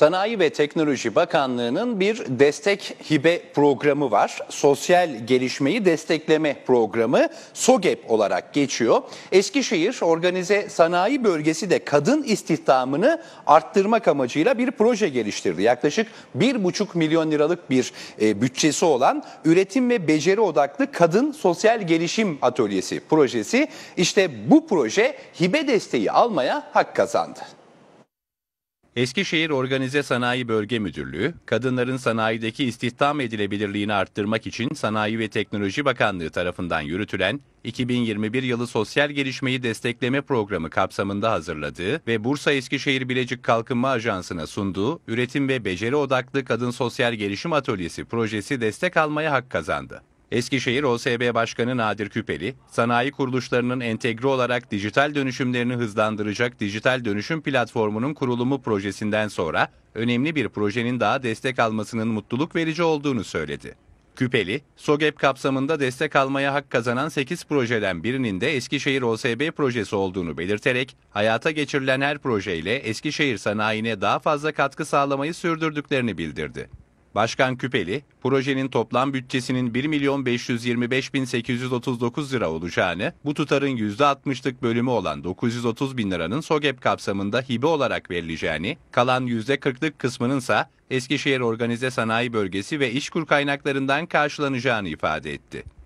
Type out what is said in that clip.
Sanayi ve Teknoloji Bakanlığı'nın bir destek hibe programı var. Sosyal Gelişmeyi Destekleme Programı SOGEP olarak geçiyor. Eskişehir Organize Sanayi Bölgesi de kadın istihdamını arttırmak amacıyla bir proje geliştirdi. Yaklaşık 1,5 milyon liralık bir e, bütçesi olan üretim ve beceri odaklı kadın sosyal gelişim atölyesi projesi. İşte bu proje hibe desteği almaya hak kazandı. Eskişehir Organize Sanayi Bölge Müdürlüğü, kadınların sanayideki istihdam edilebilirliğini arttırmak için Sanayi ve Teknoloji Bakanlığı tarafından yürütülen 2021 yılı sosyal gelişmeyi destekleme programı kapsamında hazırladığı ve Bursa Eskişehir Bilecik Kalkınma Ajansı'na sunduğu üretim ve beceri odaklı kadın sosyal gelişim atölyesi projesi destek almaya hak kazandı. Eskişehir OSB Başkanı Nadir Küpeli, sanayi kuruluşlarının entegre olarak dijital dönüşümlerini hızlandıracak dijital dönüşüm platformunun kurulumu projesinden sonra önemli bir projenin daha destek almasının mutluluk verici olduğunu söyledi. Küpeli, SOGEP kapsamında destek almaya hak kazanan 8 projeden birinin de Eskişehir OSB projesi olduğunu belirterek, hayata geçirilen her projeyle Eskişehir sanayine daha fazla katkı sağlamayı sürdürdüklerini bildirdi. Başkan Küpeli, projenin toplam bütçesinin 1 milyon 525 bin 839 lira olacağını, bu tutarın %60'lık bölümü olan 930 bin liranın SOGEP kapsamında hibe olarak verileceğini, kalan %40'lık kısmınınsa Eskişehir Organize Sanayi Bölgesi ve İşkur kaynaklarından karşılanacağını ifade etti.